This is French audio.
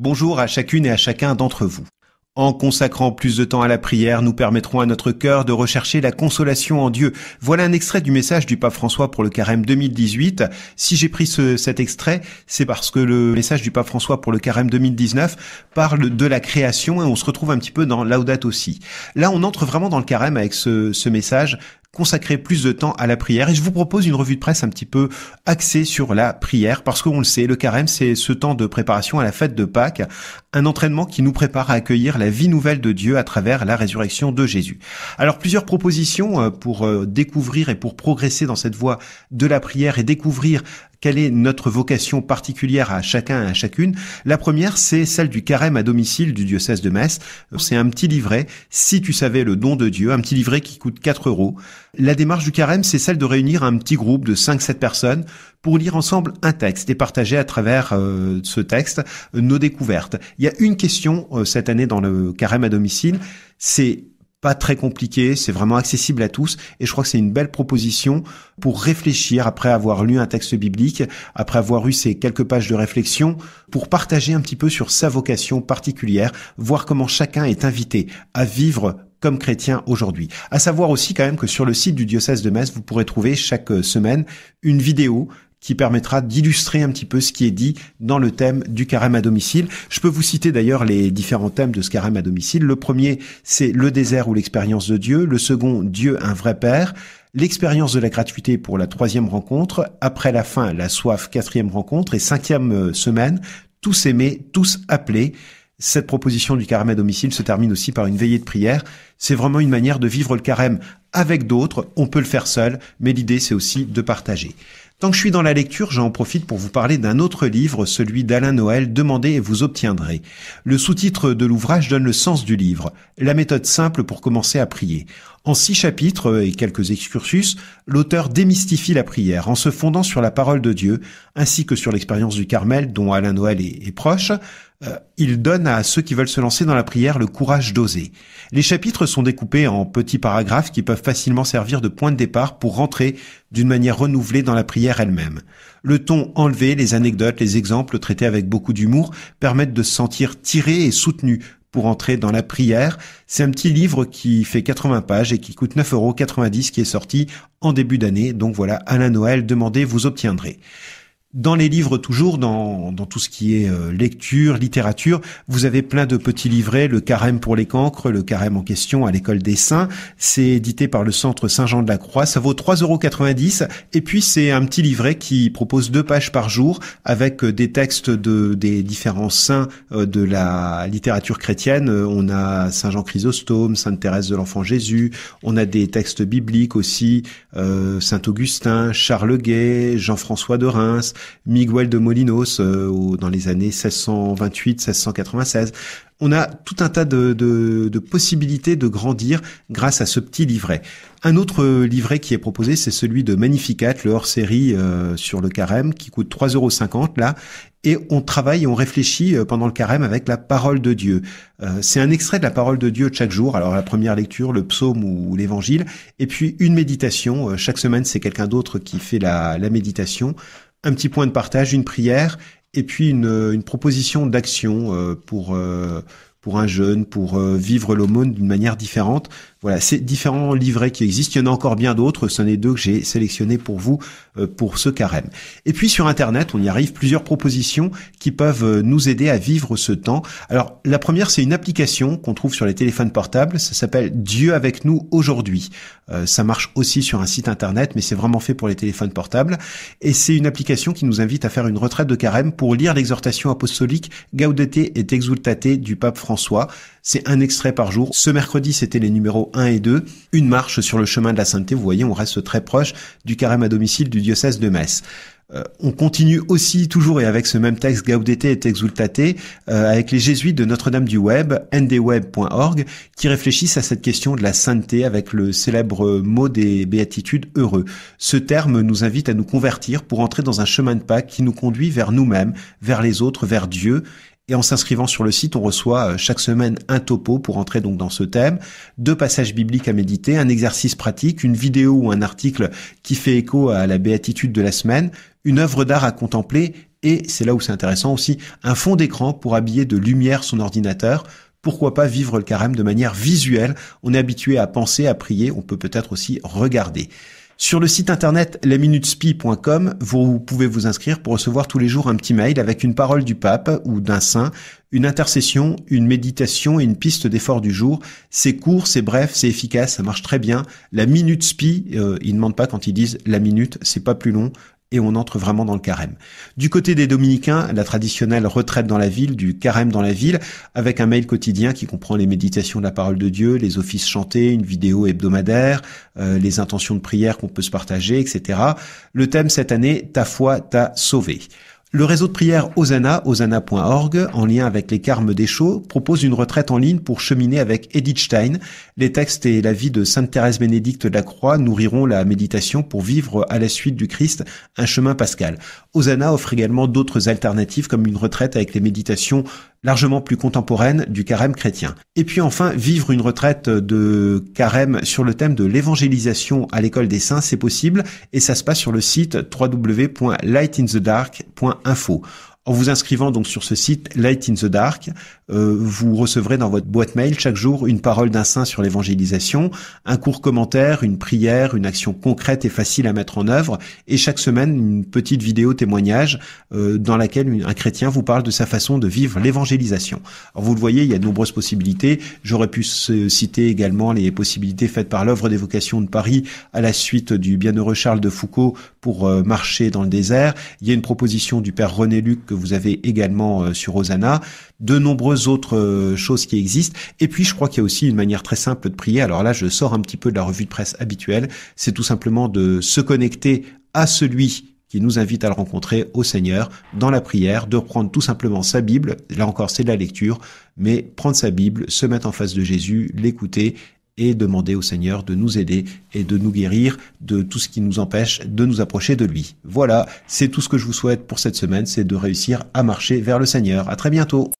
Bonjour à chacune et à chacun d'entre vous. En consacrant plus de temps à la prière, nous permettrons à notre cœur de rechercher la consolation en Dieu. Voilà un extrait du message du pape François pour le carême 2018. Si j'ai pris cet extrait, c'est parce que le message du pape François pour le carême 2019 parle de la création et on se retrouve un petit peu dans Laudato aussi. Là, on entre vraiment dans le carême avec ce message consacrer plus de temps à la prière. Et je vous propose une revue de presse un petit peu axée sur la prière, parce qu'on le sait, le carême, c'est ce temps de préparation à la fête de Pâques, un entraînement qui nous prépare à accueillir la vie nouvelle de Dieu à travers la résurrection de Jésus. Alors plusieurs propositions euh, pour euh, découvrir et pour progresser dans cette voie de la prière et découvrir quelle est notre vocation particulière à chacun et à chacune. La première, c'est celle du carême à domicile du diocèse de Metz. C'est un petit livret, si tu savais le don de Dieu, un petit livret qui coûte 4 euros. La démarche du carême, c'est celle de réunir un petit groupe de 5-7 personnes pour lire ensemble un texte et partager à travers euh, ce texte euh, nos découvertes. Il y a une question euh, cette année dans le carême à domicile, c'est pas très compliqué, c'est vraiment accessible à tous et je crois que c'est une belle proposition pour réfléchir après avoir lu un texte biblique, après avoir eu ces quelques pages de réflexion, pour partager un petit peu sur sa vocation particulière, voir comment chacun est invité à vivre comme chrétien aujourd'hui. À savoir aussi quand même que sur le site du diocèse de Metz, vous pourrez trouver chaque euh, semaine une vidéo qui permettra d'illustrer un petit peu ce qui est dit dans le thème du carême à domicile. Je peux vous citer d'ailleurs les différents thèmes de ce carême à domicile. Le premier, c'est le désert ou l'expérience de Dieu. Le second, Dieu un vrai père. L'expérience de la gratuité pour la troisième rencontre, après la fin, la soif, quatrième rencontre et cinquième euh, semaine, tous aimés, tous appelés. Cette proposition du carême à domicile se termine aussi par une veillée de prière. C'est vraiment une manière de vivre le carême avec d'autres. On peut le faire seul, mais l'idée c'est aussi de partager. Tant que je suis dans la lecture, j'en profite pour vous parler d'un autre livre, celui d'Alain Noël, Demandez et vous obtiendrez. Le sous-titre de l'ouvrage donne le sens du livre, la méthode simple pour commencer à prier. En six chapitres et quelques excursus, l'auteur démystifie la prière en se fondant sur la parole de Dieu, ainsi que sur l'expérience du Carmel dont Alain Noël est, est proche, euh, il donne à ceux qui veulent se lancer dans la prière le courage d'oser. Les chapitres sont découpés en petits paragraphes qui peuvent facilement servir de point de départ pour rentrer d'une manière renouvelée dans la prière elle-même. Le ton enlevé, les anecdotes, les exemples traités avec beaucoup d'humour permettent de se sentir tiré et soutenu pour entrer dans la prière. C'est un petit livre qui fait 80 pages et qui coûte 9,90 euros, qui est sorti en début d'année. Donc voilà, à la Noël, demandez, vous obtiendrez. Dans les livres toujours, dans, dans tout ce qui est euh, lecture, littérature, vous avez plein de petits livrets, le carême pour les cancres, le carême en question à l'école des saints. C'est édité par le centre Saint-Jean de la Croix. Ça vaut 3,90 euros. Et puis, c'est un petit livret qui propose deux pages par jour avec euh, des textes de, des différents saints euh, de la littérature chrétienne. On a Saint Jean Chrysostome, Sainte Thérèse de l'Enfant Jésus. On a des textes bibliques aussi, Saint Augustin, Charles Guet, Jean-François de Reims. Miguel de Molinos euh, dans les années 1628-1696. On a tout un tas de, possibilités de grandir grâce à ce petit livret. Un autre livret qui est proposé, c'est celui de Magnificat, le hors-série euh, sur le carême, qui coûte 3,50 euros là. Et on travaille on réfléchit euh, pendant le carême avec la parole de Dieu. c'est un extrait de la parole de Dieu de chaque jour. Alors la première lecture, le psaume ou, l'évangile. Et puis une méditation. chaque semaine, c'est quelqu'un d'autre qui fait la, la méditation un petit point de partage, une prière et puis une, proposition d'action euh, pour euh, pour un jeune, pour euh, vivre l'aumône d'une manière différente. Voilà, ces différents livrets qui existent, il y en a encore bien d'autres, ce n'est deux que j'ai sélectionnés pour vous euh, pour ce carême. Et puis sur Internet, on y arrive, plusieurs propositions qui peuvent euh, nous aider à vivre ce temps. Alors la première, c'est une application qu'on trouve sur les téléphones portables, ça s'appelle Dieu avec nous aujourd'hui. Euh, ça marche aussi sur un site Internet, mais c'est vraiment fait pour les téléphones portables. Et c'est une application qui nous invite à faire une retraite de carême pour lire l'exhortation apostolique Gaudete et Exultate du pape François. C'est un extrait par jour. Ce mercredi, c'était les numéros 1 et 2, une marche sur le chemin de la sainteté. Vous voyez, on reste très proche du carême à domicile du diocèse de Metz. Euh, on continue aussi toujours et avec ce même texte Gaudete et Exultate euh, avec les jésuites de Notre-Dame du Web, ndweb.org, qui réfléchissent à cette question de la sainteté avec le célèbre mot des béatitudes heureux. Ce terme nous invite à nous convertir pour entrer dans un chemin de Pâques qui nous conduit vers nous-mêmes, vers les autres, vers Dieu et en s'inscrivant sur le site, on reçoit euh, chaque semaine un topo pour entrer donc dans ce thème, deux passages bibliques à méditer, un exercice pratique, une vidéo ou un article qui fait écho à la béatitude de la semaine, une œuvre d'art à contempler et, c'est là où c'est intéressant aussi, un fond d'écran pour habiller de lumière son ordinateur. Pourquoi pas vivre le carême de manière visuelle On est habitué à penser, à prier, on peut peut-être aussi regarder. Sur le site internet laminutespie.com, vous pouvez vous inscrire pour recevoir tous les jours un petit mail avec une parole du pape ou d'un saint, une intercession, une méditation et une piste d'effort du jour. C'est court, c'est bref, c'est efficace, ça marche très bien. La minute spi, euh, ils ne demandent pas quand ils disent la minute, c'est pas plus long et on entre vraiment dans le carême. Du côté des dominicains, la traditionnelle retraite dans la ville, du carême dans la ville, avec un mail quotidien qui comprend les méditations de la parole de Dieu, les offices chantés, une vidéo hebdomadaire, euh, les intentions de prière qu'on peut se partager, etc. Le thème cette année, ta foi t'a sauvé. Le réseau de prière Osana, osana.org, en lien avec les Carmes des Chaux, propose une retraite en ligne pour cheminer avec Edith Stein. Les textes et la vie de Sainte Thérèse Bénédicte de la Croix nourriront la méditation pour vivre à la suite du Christ un chemin pascal. Osana offre également d'autres alternatives comme une retraite avec les méditations largement plus contemporaine du carême chrétien. Et puis enfin, vivre une retraite de carême sur le thème de l'évangélisation à l'école des saints, c'est possible et ça se passe sur le site www.lightinthedark.info. En vous inscrivant donc sur ce site Light in the Dark, euh, vous recevrez dans votre boîte mail chaque jour une parole d'un saint sur l'évangélisation, un court commentaire, une prière, une action concrète et facile à mettre en œuvre, et chaque semaine une petite vidéo témoignage euh, dans laquelle un chrétien vous parle de sa façon de vivre l'évangélisation. vous le voyez, il y a de nombreuses possibilités. J'aurais pu citer également les possibilités faites par l'œuvre d'évocation de Paris à la suite du bienheureux Charles de Foucault pour euh, marcher dans le désert. Il y a une proposition du père René Luc vous avez également euh, sur Osana, de nombreuses autres euh, choses qui existent. Et puis, je crois qu'il y a aussi une manière très simple de prier. Alors là, je sors un petit peu de la revue de presse habituelle. C'est tout simplement de se connecter à celui qui nous invite à le rencontrer au Seigneur dans la prière, de reprendre tout simplement sa Bible, là encore c'est de la lecture, mais prendre sa Bible, se mettre en face de Jésus, l'écouter et demander au Seigneur de nous aider et de nous guérir de tout ce qui nous empêche de nous approcher de lui. Voilà, c'est tout ce que je vous souhaite pour cette semaine, c'est de réussir à marcher vers le Seigneur. À très bientôt.